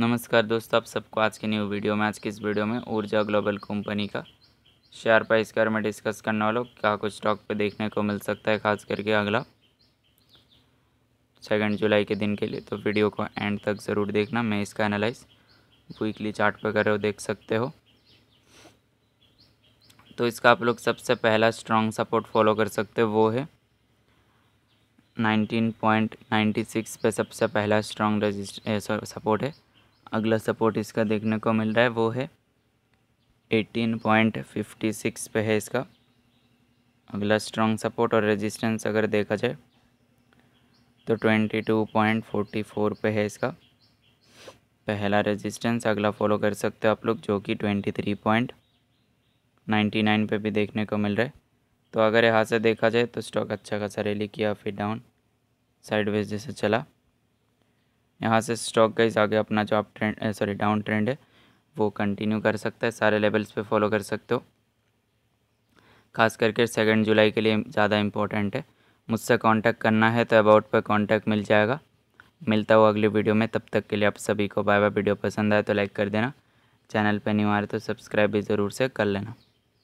नमस्कार दोस्तों आप सबको आज के न्यू वीडियो में आज के इस वीडियो में ऊर्जा ग्लोबल कंपनी का शेयर प्राइस के बारे में डिस्कस करने वालों क्या कुछ स्टॉक पे देखने को मिल सकता है खास करके अगला सेकेंड जुलाई के दिन के लिए तो वीडियो को एंड तक ज़रूर देखना मैं इसका एनालाइज वीकली चार्ट पे कर रहे हो देख सकते हो तो इसका आप लोग सबसे पहला स्ट्रॉन्ग सपोर्ट फॉलो कर सकते हो वो है सिक्स पर सबसे पहला स्ट्रॉन्ग रजिस्ट सपोर्ट है अगला सपोर्ट इसका देखने को मिल रहा है वो है 18.56 पे है इसका अगला स्ट्रॉन्ग सपोर्ट और रेजिस्टेंस अगर देखा जाए तो 22.44 पे है इसका पहला रेजिस्टेंस अगला फॉलो कर सकते हो आप लोग जो कि 23.99 पे भी देखने को मिल रहा है तो अगर यहाँ से देखा जाए तो स्टॉक अच्छा खासा रैली किया फिर डाउन साइडवेज जैसे चला यहाँ से स्टॉक गाइज आगे अपना जो आप ट्रेंड सॉरी डाउन ट्रेंड है वो कंटिन्यू कर सकता है सारे लेवल्स पे फॉलो कर सकते हो खास करके सेकेंड जुलाई के लिए ज़्यादा इंपॉर्टेंट है मुझसे कांटेक्ट करना है तो अबाउट पर कांटेक्ट मिल जाएगा मिलता हूँ अगली वीडियो में तब तक के लिए आप सभी को बाय बाय वीडियो पसंद आए तो लाइक कर देना चैनल पर नहीं आ रहे तो सब्सक्राइब भी ज़रूर से कर लेना